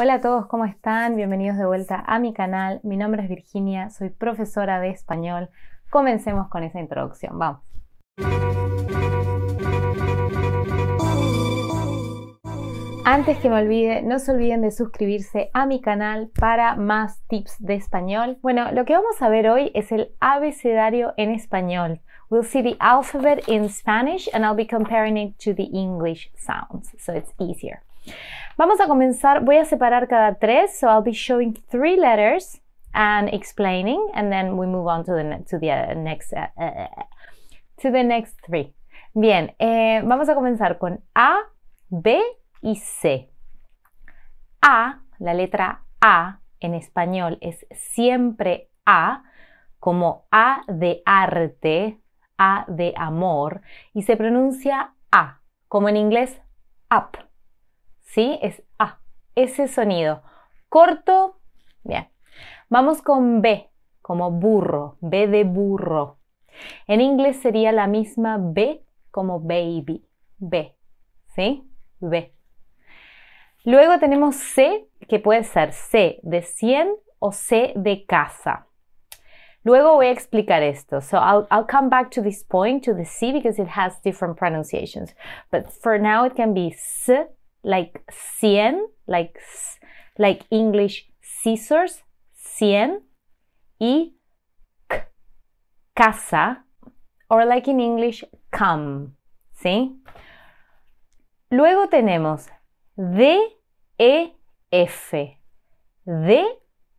Hola a todos, ¿cómo están? Bienvenidos de vuelta a mi canal. Mi nombre es Virginia, soy profesora de español. Comencemos con esa introducción, vamos. Antes que me olvide, no se olviden de suscribirse a mi canal para más tips de español. Bueno, lo que vamos a ver hoy es el abecedario en español. We'll see the alphabet in Spanish and I'll be comparing it to the English sounds, so it's easier. Vamos a comenzar, voy a separar cada tres, so I'll be showing three letters and explaining, and then we move on to the, to uh, next, uh, uh, to the next three. Bien, eh, vamos a comenzar con A, B y C. A, la letra A en español es siempre A, como A de arte, A de amor, y se pronuncia A, como en inglés up. ¿sí? Es A, ese sonido. Corto, bien. Vamos con B, como burro, B de burro. En inglés sería la misma B como baby, B, ¿sí? B. Luego tenemos C, que puede ser C de 100 o C de casa. Luego voy a explicar esto. So I'll, come back to this point, to the C, because it has different pronunciations. But for now it can be S like 100, like, like English scissors, 100 y k, casa or like in English come, ¿sí? Luego tenemos D, E, F. D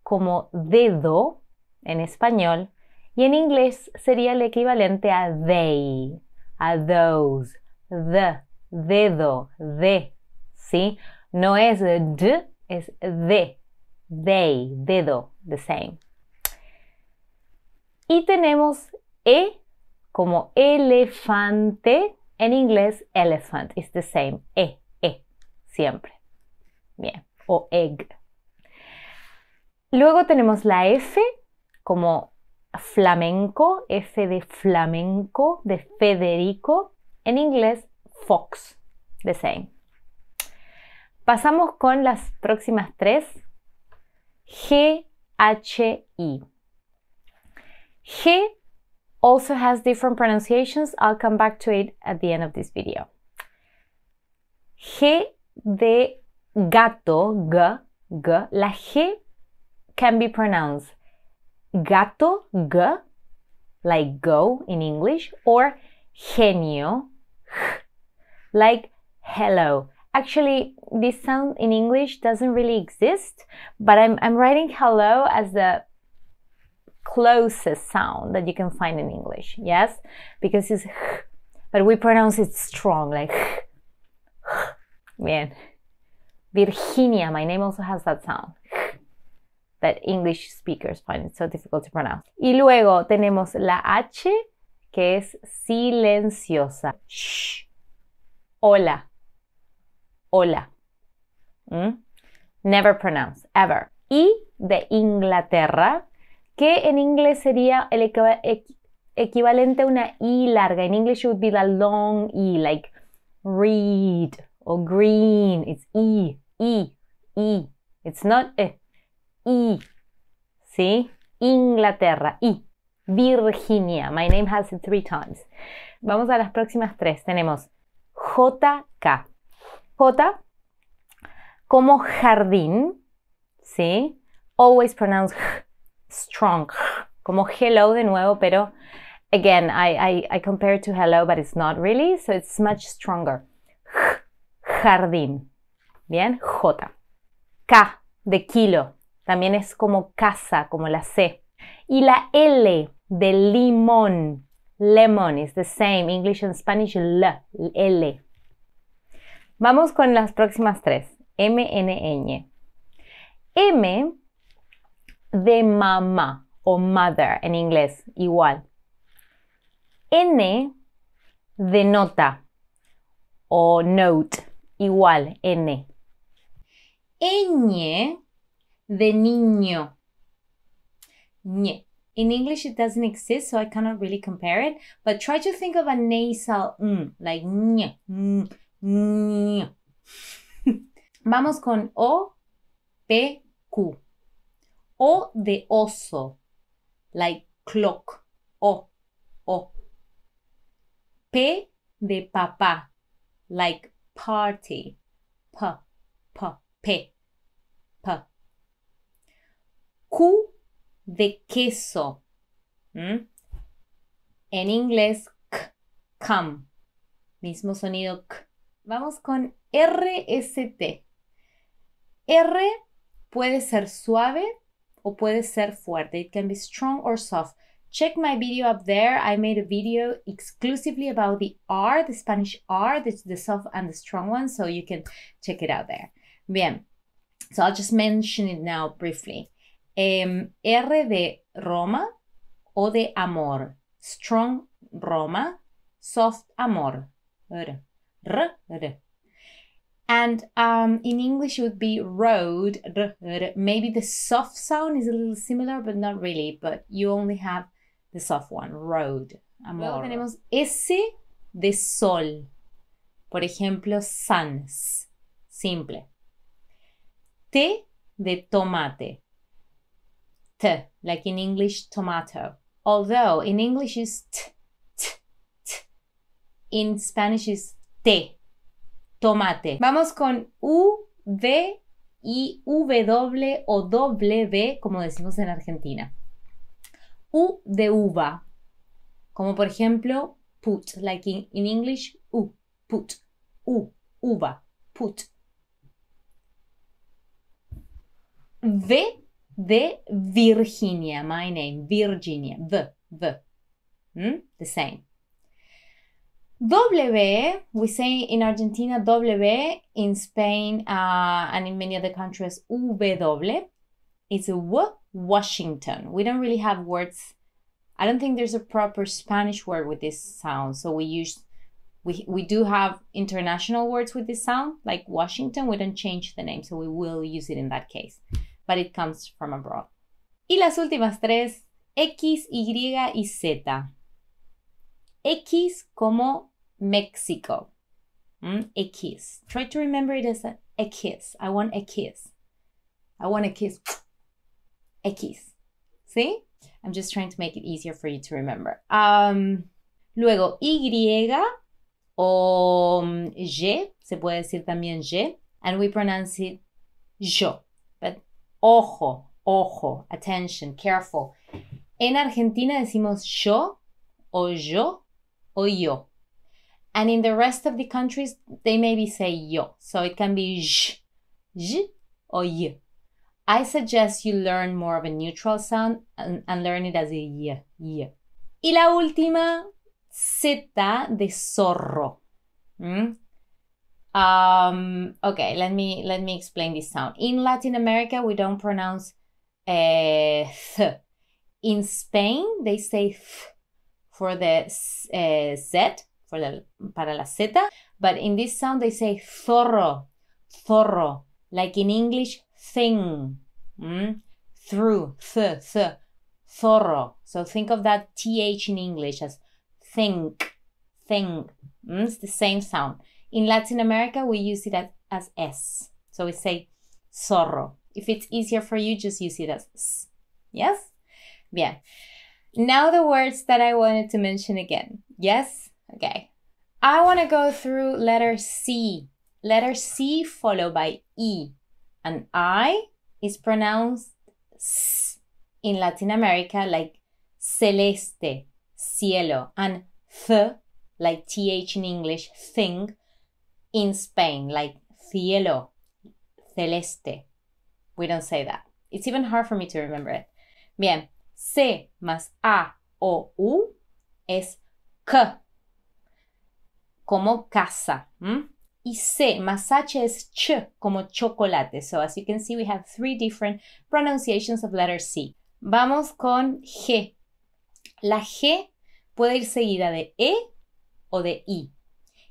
como dedo en español y en inglés sería el equivalente a they, a those, the, dedo, de, no es d, es de, they, dedo, the same. Y tenemos e como elefante, en inglés elephant, it's the same, e, e, siempre. Bien, o egg. Luego tenemos la F como flamenco, F de flamenco, de Federico, en inglés fox, the same. Pasamos con las próximas tres. G, H, I. G also has different pronunciations. I'll come back to it at the end of this video. G de gato, g, g. La G can be pronounced gato, g, like go in English, or genio, like hello actually this sound in English doesn't really exist, but I'm, I'm writing hello as the closest sound that you can find in English, yes? Because it's but we pronounce it strong, like man. Virginia, my name also has that sound. That English speakers find it so difficult to pronounce. Y luego tenemos la H, que es silenciosa. Shh. Hola. hola. Never pronounce, ever. I de Inglaterra, que en inglés sería el equivalente a una I larga. En inglés would be the long E, like read o green. It's E, E, I. E. It's not E. I. E. ¿Sí? Inglaterra, I. Virginia. My name has it three times. Vamos a las próximas tres. Tenemos JK. J como jardín, ¿sí? Always pronounce strong, como hello de nuevo, pero again, I, compare it to hello, but it's not really, so it's much stronger. jardín, ¿bien? J. K de kilo, también es como casa, como la C. Y la L de limón, lemon is the same, English and Spanish, L, L. Vamos con las próximas tres. M, N, N. M de mamá o mother en inglés, igual. N de nota o note, igual, N. Ñ de niño. Ñ. In English, it doesn't exist, so I cannot really compare it, but try to think of a nasal mm, like Ñ. Mm. Vamos con O, P, Q. O de oso, like clock. O, O. P de papá, like party. P, P, P, P. Q de queso. ¿Mm? En inglés, k come. Mismo sonido k. Vamos con RST. R puede ser suave o puede ser fuerte. It can be strong or soft. Check my video up there. I made a video exclusively about the R, the Spanish R, the, soft and the strong one, so you can check it out there. Bien, so I'll just mention it now briefly. Em, R de Roma o de amor. Strong Roma, soft amor. r, r. And um, in English, it would be road. R, r. Maybe the soft sound is a little similar, but not really. But you only have the soft one, road. Luego tenemos S de sol. Por ejemplo, sans. Simple. T de tomate. T, like in English, tomato. Although in English is t, t, t. In Spanish is T. Tomate. Vamos con U, V y W o W, como decimos en Argentina. U de uva, como por ejemplo put, like in, English, U, put, U, uva, put. V de Virginia, my name, Virginia, V, V. Hmm? The same. W, we say in Argentina W, in Spain uh, and in many other countries W. It's a W, Washington. We don't really have words. I don't think there's a proper Spanish word with this sound. So we use, we, we do have international words with this sound, like Washington. We don't change the name, so we will use it in that case. But it comes from abroad. Y las últimas tres, X, Y y Z. X como Mexico. X. Mm, Try to remember it as a, kiss. I want a kiss. I want a kiss. X. kiss. See? I'm just trying to make it easier for you to remember. Um, luego, Y o mm, Y, se puede decir también Y, and we pronounce it yo. But ojo, ojo, attention, careful. En Argentina decimos yo o yo o yo. And in the rest of the countries, they maybe say yo. So it can be j, zh or y. I suggest you learn more of a neutral sound and, and learn it as a y, y. Y la última Z de zorro. Mm? Um, okay, let me let me explain this sound. In Latin America, we don't pronounce uh, th. In Spain, they say for the uh, Z, for the, para la Z. But in this sound, they say zorro, zorro, like in English, thing, mm? through, th, th, zorro. So think of that TH in English as think, think. Mm? It's the same sound. In Latin America, we use it as, as S. So we say zorro. If it's easier for you, just use it as S. Yes? Yeah. Now the words that I wanted to mention again. Yes, Okay. I want to go through letter C. Letter C followed by E. And I is pronounced S in Latin America like celeste, cielo, and th like th in English, thing in Spain like cielo, celeste. We don't say that. It's even hard for me to remember it. Bien, C más A o U es K como casa. Y C, más H es ch, como chocolate. So, as you can see, we have three different pronunciations of letter C. Vamos con G. La G puede ir seguida de E o de I.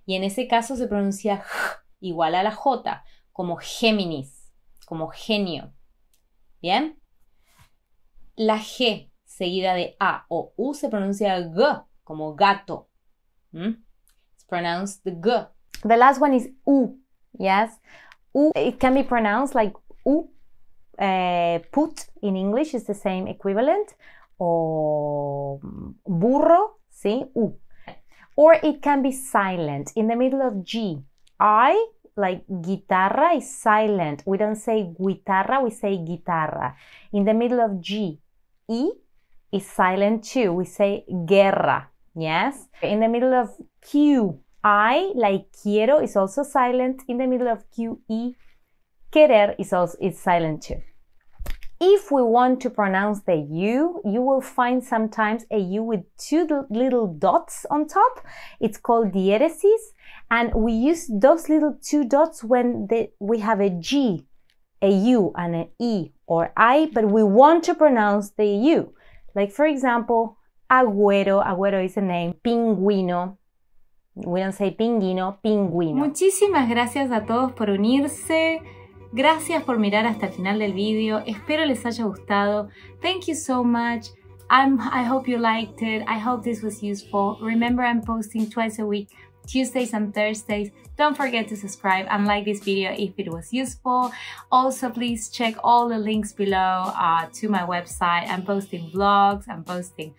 Y en ese caso se pronuncia J, igual a la J, como Géminis, como genio. ¿Bien? La G seguida de A o U se pronuncia G, como gato. It's pronounced the g. The last one is u. Yes, u. It can be pronounced like u. Uh, put in English is the same equivalent, or burro. See, u. Or it can be silent in the middle of g. I like guitarra is silent. We don't say guitarra, we say guitarra. In the middle of G, E is silent too. We say guerra. Yes. In the middle of Q, I, like quiero, is also silent. In the middle of QE, querer is also is silent too. If we want to pronounce the U, you will find sometimes a U with two little dots on top. It's called diéresis, and we use those little two dots when the, we have a G, a U, and an E or I, but we want to pronounce the U. Like for example, Agüero, Agüero is a name, Pingüino. We don't say pinguino, pingüino. Muchísimas gracias a todos por unirse. Gracias por mirar hasta el final del vídeo. Espero les haya gustado. Thank you so much. I'm, I hope you liked it. I hope this was useful. Remember, I'm posting twice a week, Tuesdays and Thursdays. Don't forget to subscribe and like this video if it was useful. Also, please check all the links below uh, to my website. I'm posting vlogs, I'm posting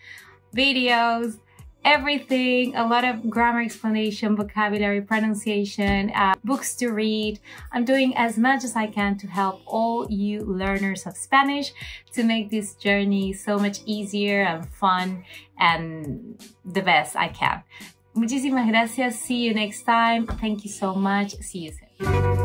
videos, everything, a lot of grammar explanation, vocabulary, pronunciation, uh, books to read. I'm doing as much as I can to help all you learners of Spanish to make this journey so much easier and fun and the best I can. Muchísimas gracias. See you next time. Thank you so much. See you soon.